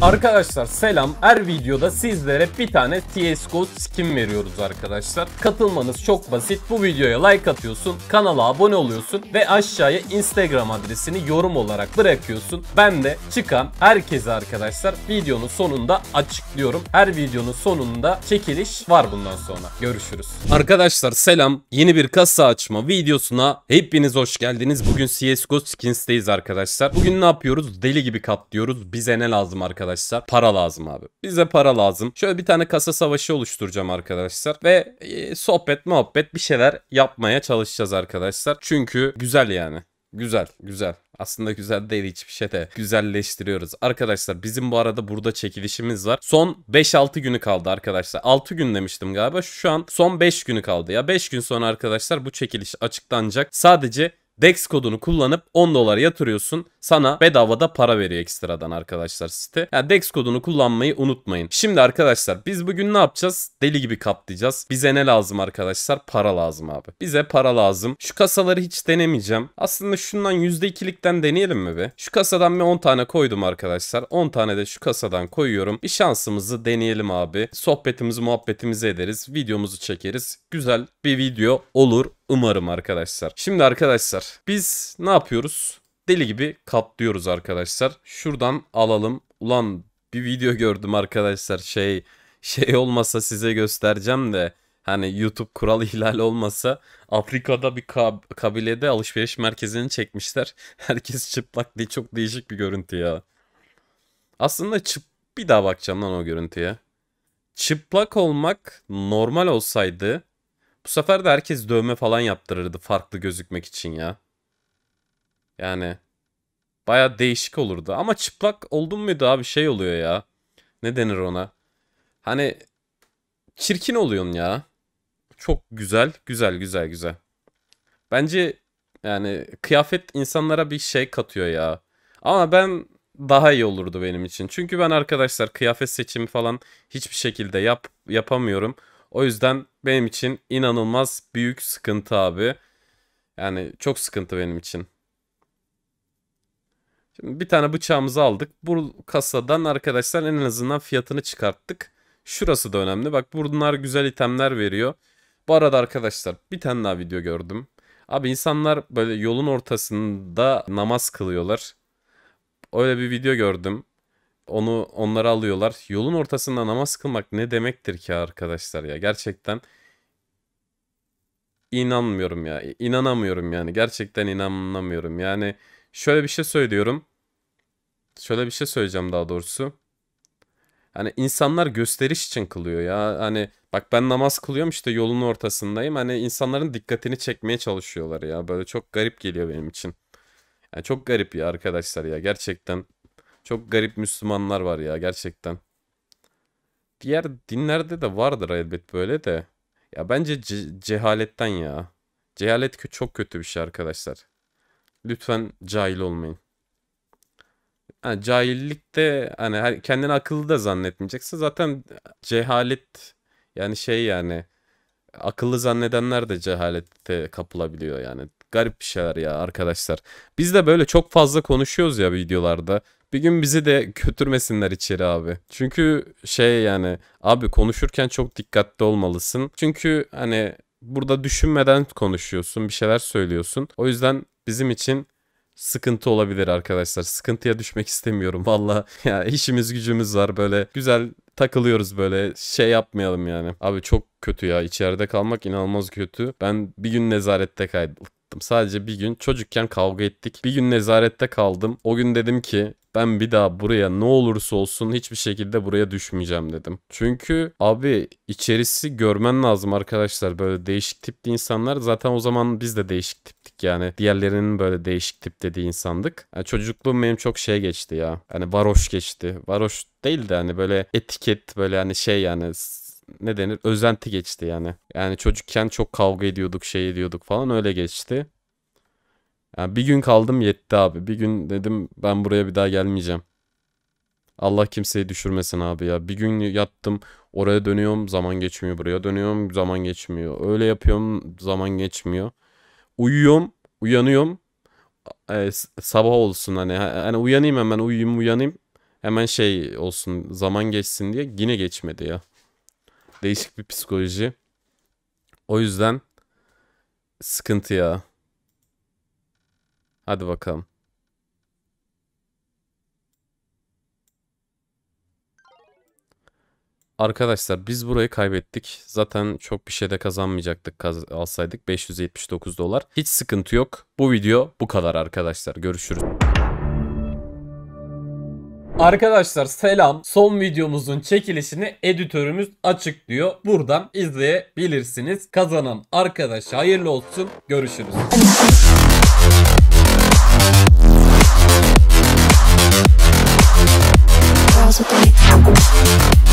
Arkadaşlar selam. Her videoda sizlere bir tane CSGO skin veriyoruz arkadaşlar. Katılmanız çok basit. Bu videoya like atıyorsun, kanala abone oluyorsun ve aşağıya Instagram adresini yorum olarak bırakıyorsun. Ben de çıkan herkese arkadaşlar videonun sonunda açıklıyorum. Her videonun sonunda çekiliş var bundan sonra. Görüşürüz. Arkadaşlar selam. Yeni bir kasa açma videosuna hepiniz hoş geldiniz. Bugün CSGO skinsteyiz arkadaşlar. Bugün ne yapıyoruz? Deli gibi katlıyoruz. Bize ne lazım arkadaşlar? arkadaşlar para lazım abi. Bize para lazım. Şöyle bir tane kasa savaşı oluşturacağım arkadaşlar. Ve e, sohbet muhabbet bir şeyler yapmaya çalışacağız arkadaşlar. Çünkü güzel yani. Güzel, güzel. Aslında güzel değil hiçbir şey de güzelleştiriyoruz. Arkadaşlar bizim bu arada burada çekilişimiz var. Son 5-6 günü kaldı arkadaşlar. 6 gün demiştim galiba. Şu an son 5 günü kaldı. Ya 5 gün sonra arkadaşlar bu çekiliş açıklanacak. Sadece Dex kodunu kullanıp 10 dolar yatırıyorsun sana bedavada para veriyor ekstradan arkadaşlar site. Yani DEX kodunu kullanmayı unutmayın. Şimdi arkadaşlar biz bugün ne yapacağız? Deli gibi katlayacağız. Bize ne lazım arkadaşlar? Para lazım abi. Bize para lazım. Şu kasaları hiç denemeyeceğim. Aslında şundan %2'likten deneyelim mi be? Şu kasadan bir 10 tane koydum arkadaşlar. 10 tane de şu kasadan koyuyorum. Bir şansımızı deneyelim abi. Sohbetimizi muhabbetimizi ederiz. Videomuzu çekeriz. Güzel bir video olur umarım arkadaşlar. Şimdi arkadaşlar biz ne yapıyoruz? deli gibi katlıyoruz arkadaşlar. Şuradan alalım. Ulan bir video gördüm arkadaşlar şey şey olmasa size göstereceğim de hani YouTube kural ihlali olmasa Afrika'da bir kab kabilede alışveriş merkezini çekmişler. Herkes çıplak diye çok değişik bir görüntü ya. Aslında çıp bir daha bakacağım lan o görüntüye. Çıplak olmak normal olsaydı bu sefer de herkes dövme falan yaptırırdı farklı gözükmek için ya. Yani baya değişik olurdu. Ama çıplak oldun muydu abi şey oluyor ya. Ne denir ona? Hani çirkin oluyorsun ya. Çok güzel, güzel, güzel, güzel. Bence yani kıyafet insanlara bir şey katıyor ya. Ama ben daha iyi olurdu benim için. Çünkü ben arkadaşlar kıyafet seçimi falan hiçbir şekilde yap yapamıyorum. O yüzden benim için inanılmaz büyük sıkıntı abi. Yani çok sıkıntı benim için. Şimdi bir tane bıçağımızı aldık. Bu kasadan arkadaşlar en azından fiyatını çıkarttık. Şurası da önemli. Bak bunlar güzel itemler veriyor. Bu arada arkadaşlar bir tane daha video gördüm. Abi insanlar böyle yolun ortasında namaz kılıyorlar. Öyle bir video gördüm. Onu onları alıyorlar. Yolun ortasında namaz kılmak ne demektir ki arkadaşlar ya? Gerçekten inanmıyorum ya. İnanamıyorum yani. Gerçekten inanamıyorum. Yani şöyle bir şey söylüyorum şöyle bir şey söyleyeceğim daha doğrusu. Hani insanlar gösteriş için kılıyor ya. Hani bak ben namaz kılıyorum işte yolun ortasındayım. Hani insanların dikkatini çekmeye çalışıyorlar ya. Böyle çok garip geliyor benim için. Yani çok garip ya arkadaşlar ya gerçekten. Çok garip Müslümanlar var ya gerçekten. Diğer dinlerde de vardır elbet böyle de. Ya bence ce cehaletten ya. Cehalet çok kötü bir şey arkadaşlar. Lütfen cahil olmayın. Ha, cahillik de hani her- kendini akıllı da zannetmeyeceksin. Zaten cehalet yani şey yani akıllı zannedenler de cehalete kapılabiliyor yani. Garip bir şeyler ya arkadaşlar. Biz de böyle çok fazla konuşuyoruz ya videolarda. Bir gün bizi de götürmesinler içeri abi. Çünkü şey yani abi konuşurken çok dikkatli olmalısın. Çünkü hani burada düşünmeden konuşuyorsun, bir şeyler söylüyorsun. O yüzden bizim için sıkıntı olabilir arkadaşlar. Sıkıntıya düşmek istemiyorum valla. Ya işimiz gücümüz var böyle güzel takılıyoruz böyle şey yapmayalım yani. Abi çok kötü ya içeride kalmak inanılmaz kötü. Ben bir gün nezarette kaydım. Sadece bir gün çocukken kavga ettik. Bir gün nezarette kaldım. O gün dedim ki ben bir daha buraya ne olursa olsun hiçbir şekilde buraya düşmeyeceğim dedim. Çünkü abi içerisi görmen lazım arkadaşlar. Böyle değişik tipli insanlar. Zaten o zaman biz de değişik tiptik yani. Diğerlerinin böyle değişik tip dediği insandık. Yani e, çocukluğum benim çok şey geçti ya. Hani varoş geçti. Varoş değil de hani böyle etiket böyle hani şey yani ne denir özenti geçti yani. Yani çocukken çok kavga ediyorduk şey ediyorduk falan öyle geçti. Yani bir gün kaldım yetti abi. Bir gün dedim ben buraya bir daha gelmeyeceğim. Allah kimseyi düşürmesin abi ya. Bir gün yattım oraya dönüyorum zaman geçmiyor. Buraya dönüyorum zaman geçmiyor. Öyle yapıyorum zaman geçmiyor. Uyuyorum uyanıyorum. Ee, sabah olsun hani. Hani uyanayım hemen uyuyayım uyanayım. Hemen şey olsun zaman geçsin diye yine geçmedi ya. Değişik bir psikoloji. O yüzden sıkıntı ya. Hadi bakalım. Arkadaşlar biz burayı kaybettik. Zaten çok bir şey de kazanmayacaktık kaz alsaydık. 579 dolar. Hiç sıkıntı yok. Bu video bu kadar arkadaşlar. Görüşürüz. Arkadaşlar selam. Son videomuzun çekilişini editörümüz açıklıyor. Buradan izleyebilirsiniz. Kazanan arkadaş hayırlı olsun. Görüşürüz. Possibly.